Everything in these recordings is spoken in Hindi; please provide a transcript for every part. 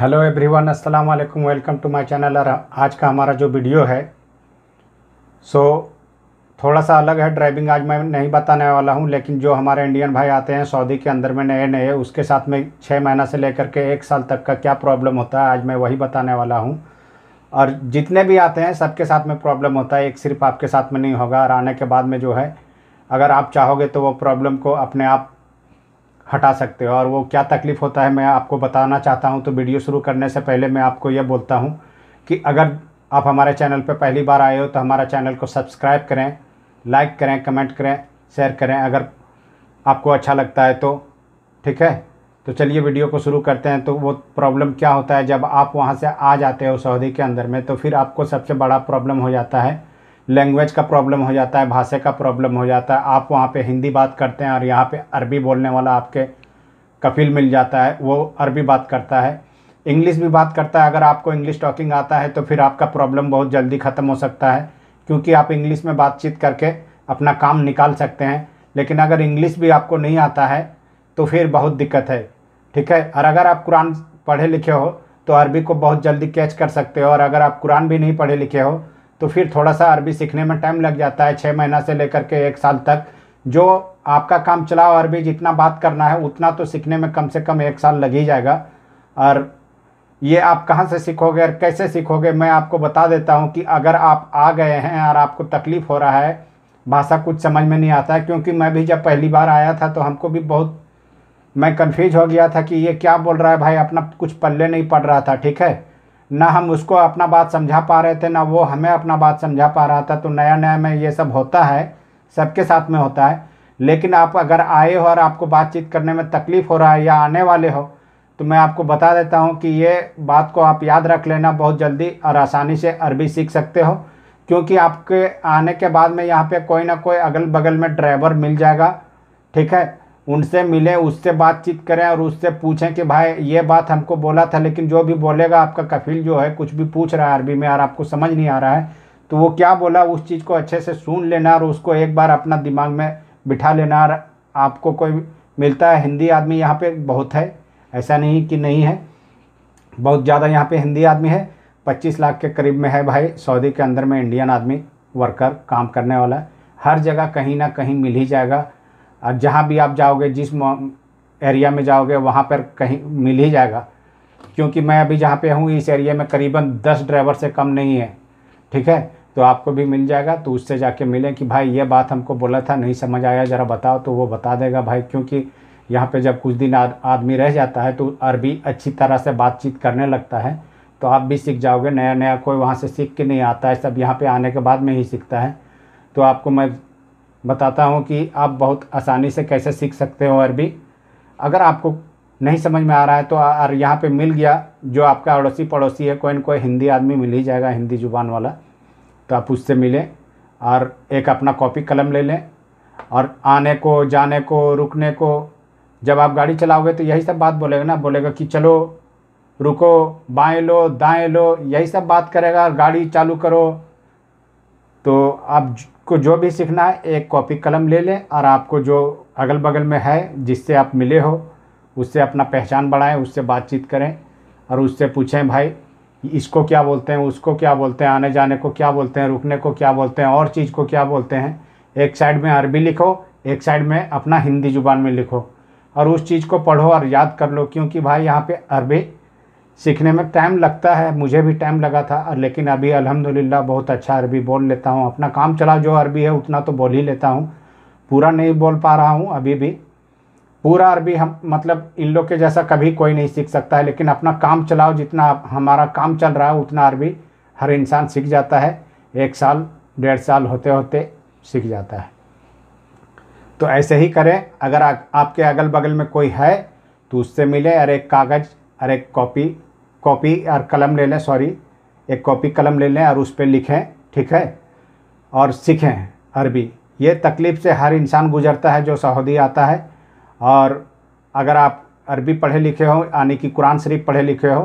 हेलो एवरीवन अस्सलाम वालेकुम वेलकम टू माय चैनल और आज का हमारा जो वीडियो है सो थोड़ा सा अलग है ड्राइविंग आज मैं नहीं बताने वाला हूं लेकिन जो हमारे इंडियन भाई आते हैं सऊदी के अंदर में नए नए उसके साथ में छः महीना से लेकर के एक साल तक का क्या प्रॉब्लम होता है आज मैं वही बताने वाला हूँ और जितने भी आते हैं सबके साथ में प्रॉब्लम होता है एक सिर्फ आपके साथ में नहीं होगा और आने के बाद में जो है अगर आप चाहोगे तो वो प्रॉब्लम को अपने आप हटा सकते हो और वो क्या तकलीफ़ होता है मैं आपको बताना चाहता हूँ तो वीडियो शुरू करने से पहले मैं आपको यह बोलता हूँ कि अगर आप हमारे चैनल पर पहली बार आए हो तो हमारा चैनल को सब्सक्राइब करें लाइक करें कमेंट करें शेयर करें अगर आपको अच्छा लगता है तो ठीक है तो चलिए वीडियो को शुरू करते हैं तो वो प्रॉब्लम क्या होता है जब आप वहाँ से आ जाते हो सऊदी के अंदर में तो फिर आपको सबसे बड़ा प्रॉब्लम हो जाता है लैंग्वेज का प्रॉब्लम हो जाता है भाषा का प्रॉब्लम हो जाता है आप वहाँ पे हिंदी बात करते हैं और यहाँ पे अरबी बोलने वाला आपके कफिल मिल जाता है वो अरबी बात करता है इंग्लिश भी बात करता है अगर आपको इंग्लिश टॉकिंग आता है तो फिर आपका प्रॉब्लम बहुत जल्दी ख़त्म हो सकता है क्योंकि आप इंग्लिश में बातचीत करके अपना काम निकाल सकते हैं लेकिन अगर इंग्लिश भी आपको नहीं आता है तो फिर बहुत दिक्कत है ठीक है और अगर आप कुरान पढ़े लिखे हो तो अरबी को बहुत जल्दी कैच कर सकते हो और अगर आप कुरान भी नहीं पढ़े लिखे हो तो फिर थोड़ा सा अरबी सीखने में टाइम लग जाता है छः महीना से लेकर के एक साल तक जो आपका काम चलाओ अरबी जितना बात करना है उतना तो सीखने में कम से कम एक साल लग ही जाएगा और ये आप कहाँ से सीखोगे और कैसे सीखोगे मैं आपको बता देता हूँ कि अगर आप आ गए हैं और आपको तकलीफ़ हो रहा है भाषा कुछ समझ में नहीं आता है क्योंकि मैं भी जब पहली बार आया था तो हमको भी बहुत मैं कन्फ्यूज हो गया था कि ये क्या बोल रहा है भाई अपना कुछ पल्ले नहीं पड़ रहा था ठीक है ना हम उसको अपना बात समझा पा रहे थे ना वो हमें अपना बात समझा पा रहा था तो नया नया में ये सब होता है सबके साथ में होता है लेकिन आप अगर आए हो और आपको बातचीत करने में तकलीफ़ हो रहा है या आने वाले हो तो मैं आपको बता देता हूँ कि ये बात को आप याद रख लेना बहुत जल्दी और आसानी से अरबी सीख सकते हो क्योंकि आपके आने के बाद में यहाँ पे कोई ना कोई अगल बगल में ड्राइवर मिल जाएगा ठीक है उनसे मिलें उससे बातचीत करें और उससे पूछें कि भाई ये बात हमको बोला था लेकिन जो भी बोलेगा आपका कफील जो है कुछ भी पूछ रहा है अरबी में और आपको समझ नहीं आ रहा है तो वो क्या बोला उस चीज़ को अच्छे से सुन लेना और उसको एक बार अपना दिमाग में बिठा लेना और आपको कोई मिलता है हिंदी आदमी यहाँ पर बहुत है ऐसा नहीं कि नहीं है बहुत ज़्यादा यहाँ पर हिंदी आदमी है पच्चीस लाख के करीब में है भाई सऊदी के अंदर में इंडियन आदमी वर्कर काम करने वाला हर जगह कहीं ना कहीं मिल ही जाएगा और जहाँ भी आप जाओगे जिस एरिया में जाओगे वहाँ पर कहीं मिल ही जाएगा क्योंकि मैं अभी जहाँ पे हूँ इस एरिया में करीबन दस ड्राइवर से कम नहीं है ठीक है तो आपको भी मिल जाएगा तो उससे जाके मिलें कि भाई ये बात हमको बोला था नहीं समझ आया ज़रा बताओ तो वो बता देगा भाई क्योंकि यहाँ पे जब कुछ दिन आदमी रह जाता है तो अरबी अच्छी तरह से बातचीत करने लगता है तो आप भी सीख जाओगे नया नया कोई वहाँ से सीख के नहीं आता है सब यहाँ पर आने के बाद में ही सीखता है तो आपको मैं बताता हूँ कि आप बहुत आसानी से कैसे सीख सकते हो अरबी अगर आपको नहीं समझ में आ रहा है तो और यहाँ पे मिल गया जो आपका अड़ोसी पड़ोसी है कोई ना कोई हिंदी आदमी मिल ही जाएगा हिंदी ज़ुबान वाला तो आप उससे मिलें और एक अपना कॉपी कलम ले लें और आने को जाने को रुकने को जब आप गाड़ी चलाओगे तो यही सब बात बोलेगा ना बोलेगा कि चलो रुको बाएं लो दाएं लो यही सब बात करेगा गाड़ी चालू करो तो आप आपको जो भी सीखना है एक कॉपी कलम ले लें और आपको जो अगल बगल में है जिससे आप मिले हो उससे अपना पहचान बढ़ाएं उससे बातचीत करें और उससे पूछें भाई इसको क्या बोलते हैं उसको क्या बोलते हैं आने जाने को क्या बोलते हैं रुकने को क्या बोलते हैं और चीज़ को क्या बोलते हैं एक साइड में अरबी लिखो एक साइड में अपना हिंदी ज़ुबान में लिखो और उस चीज़ को पढ़ो और याद कर लो क्योंकि भाई यहाँ पे अरबी सीखने में टाइम लगता है मुझे भी टाइम लगा था लेकिन अभी अल्हम्दुलिल्लाह बहुत अच्छा अरबी बोल लेता हूँ अपना काम चला जो अरबी है उतना तो बोल ही लेता हूँ पूरा नहीं बोल पा रहा हूँ अभी भी पूरा अरबी हम मतलब इन लोग के जैसा कभी कोई नहीं सीख सकता है लेकिन अपना काम चलाओ जितना हमारा काम चल रहा है उतना अरबी हर इंसान सीख जाता है एक साल डेढ़ साल होते होते सीख जाता है तो ऐसे ही करें अगर आ, आपके अगल बगल में कोई है तो उससे मिले और एक कागज़ और एक कॉपी कॉपी और कलम ले लें सॉरी एक कॉपी कलम ले लें और उस पर लिखें ठीक है और सीखें अरबी ये तकलीफ़ से हर इंसान गुजरता है जो सऊदी आता है और अगर आप अरबी पढ़े लिखे हो यानी कि कुरान शरीफ पढ़े लिखे हो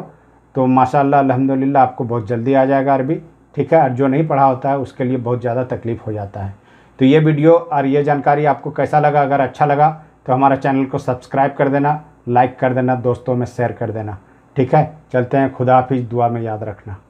तो माशाल्लाह अल्हम्दुलिल्लाह आपको बहुत जल्दी आ जाएगा अरबी ठीक है और जो नहीं पढ़ा होता है उसके लिए बहुत ज़्यादा तकलीफ़ हो जाता है तो ये वीडियो और ये जानकारी आपको कैसा लगा अगर अच्छा लगा तो हमारा चैनल को सब्सक्राइब कर देना लाइक कर देना दोस्तों में शेयर कर देना ठीक है चलते हैं खुदाफिज दुआ में याद रखना